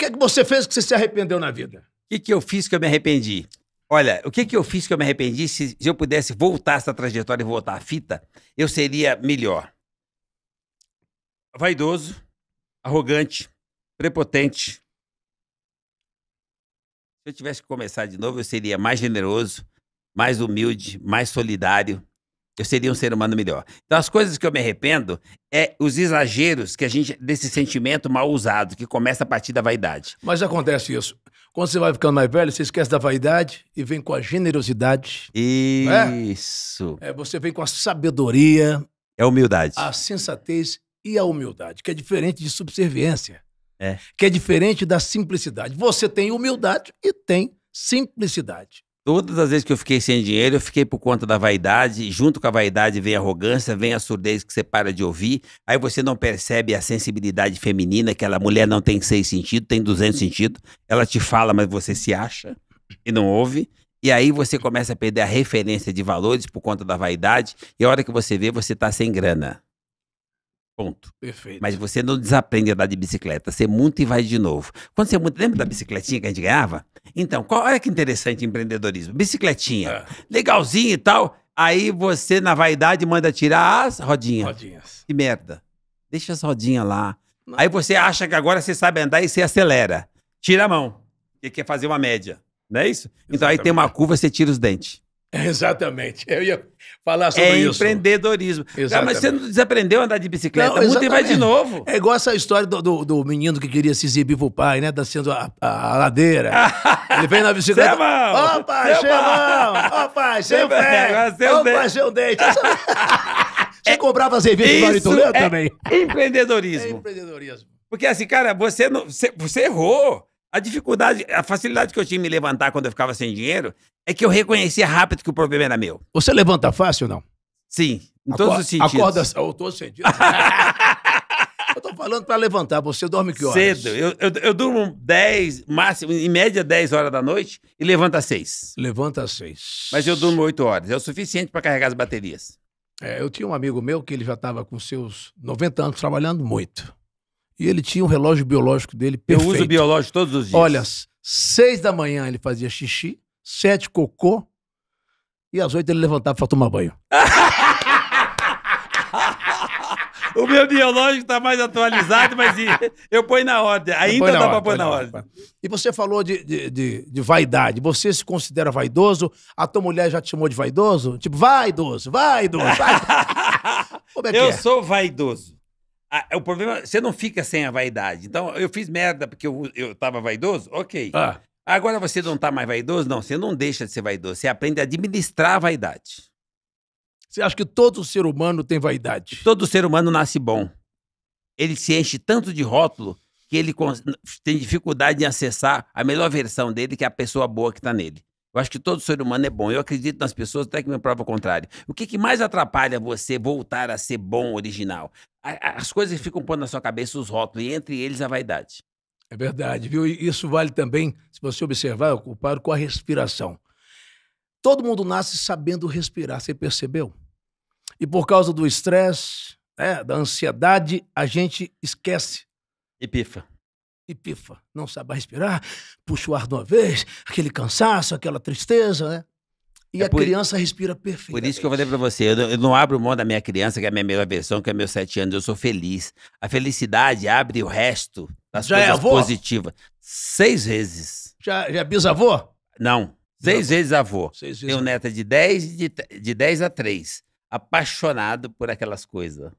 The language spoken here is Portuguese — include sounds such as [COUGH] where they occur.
que é que você fez que você se arrependeu na vida? O que, que eu fiz que eu me arrependi? Olha, o que, que eu fiz que eu me arrependi? Se, eu pudesse voltar essa trajetória e voltar a fita, eu seria melhor. Vaidoso, arrogante, prepotente. Se eu tivesse que começar de novo, eu seria mais generoso, mais humilde, mais solidário, eu seria um ser humano melhor. Então, as coisas que eu me arrependo é os exageros que a gente desse sentimento mal usado que começa a partir da vaidade. Mas acontece isso. Quando você vai ficando mais velho, você esquece da vaidade e vem com a generosidade. Né? Isso. É? é, você vem com a sabedoria. É humildade. A sensatez e a humildade, que é diferente de subserviência. É. Que é diferente da simplicidade. Você tem humildade e tem simplicidade. Todas as vezes que eu fiquei sem dinheiro, eu fiquei por conta da vaidade. Junto com a vaidade vem a arrogância, vem a surdez que você para de ouvir. Aí você não percebe a sensibilidade feminina, que a mulher não tem seis sentidos, tem duzentos sentidos. Ela te fala, mas você se acha e não ouve. E aí você começa a perder a referência de valores por conta da vaidade. E a hora que você vê, você está sem grana. Ponto. Perfeito. Mas você não desaprende a andar de bicicleta. Você muda e vai de novo. Quando você muda, lembra da bicicletinha que a gente ganhava? Então, qual, olha que interessante empreendedorismo. Bicicletinha. É. Legalzinho e tal. Aí você, na vaidade, manda tirar as rodinhas. Rodinhas. Que merda. Deixa as rodinhas lá. Não. Aí você acha que agora você sabe andar e você acelera. Tira a mão. E quer fazer uma média. Não é isso? Exatamente. Então aí tem uma curva, você tira os dentes. [LAUGHS] Exatamente. Eu ia falar sobre é isso. É empreendedorismo. Cara, ah, mas você não desaprendeu a andar de bicicleta, não, muda e vai de novo. É igual essa história do, do, do, menino que queria se exibir pro pai, né? Descendo a, a, a ladeira. [LAUGHS] Ele vem na bicicleta. Ô pai, seu opa Ô pai, seu pé! Ô pai, seu dente! [LAUGHS] Você é, comprava revistas do Baritolã é também? Empreendedorismo. É empreendedorismo. Porque assim, cara, você, não, você, você errou. A dificuldade, a facilidade que eu tinha em me levantar quando eu ficava sem dinheiro é que eu reconhecia rápido que o problema era meu. Você levanta fácil ou não? Sim, em todos os sentidos. Acorda, ou todos os sentidos. [LAUGHS] eu tô falando para levantar, você dorme que horas? Cedo, eu, eu, eu, durmo 10, máximo, em média 10 horas da noite e levanta 6. Levanta às 6. Mas eu durmo 8 horas, é o suficiente para carregar as baterias. É, eu tinha um amigo meu que ele já estava com seus 90 anos trabalhando muito. E ele tinha um relógio biológico dele perfeito. Eu uso biológico todos os dias. Olha, seis da manhã ele fazia xixi, sete cocô, e às oito ele levantava para tomar banho. [LAUGHS] o meu biológico está mais atualizado, mas eu ponho na ordem. Ainda na dá para pôr na ordem. E você falou de, de, de, de, vaidade. Você se considera vaidoso? A tua mulher já te chamou de vaidoso? Tipo, vaidoso, vaidoso. vaidoso. [LAUGHS] Como é que eu é? sou vaidoso. Ah, o problema, você não fica sem a vaidade. Então, eu fiz merda porque eu, eu tava vaidoso? Ok. Ah. Agora você não tá mais vaidoso? Não, você não deixa de ser vaidoso. Você aprende a administrar a vaidade. Você acha que todo ser humano tem vaidade? Todo ser humano nasce bom. Ele se enche tanto de rótulo que ele tem dificuldade em acessar a melhor versão dele, que é a pessoa boa que tá nele. Eu acho que todo ser humano é bom. Eu acredito nas pessoas até que me prova o contrário. O que, que mais atrapalha você voltar a ser bom original? as coisas ficam pondo na sua cabeça os rótulos, e entre eles a vaidade. É verdade, viu? Isso vale também, se você observar, eu comparo com a respiração. Todo mundo nasce sabendo respirar, você percebeu? E por causa do estresse, né, da ansiedade, a gente esquece. E pifa. E pifa. Não sabe respirar, puxa o ar de uma vez, aquele cansaço, aquela tristeza, né? E é a por... criança respira perfeito. Por isso que eu falei para você, eu não, eu não, abro mão da minha criança, que é a minha melhor versão, que é meus sete anos, eu sou feliz. A felicidade abre o resto das já é coisas é positivas. Seis vezes. Já, já é bisavô? Não. Seis vezes avô. Seis vezes Tenho neta de 10 de, de dez a 3. Apaixonado por aquelas coisas.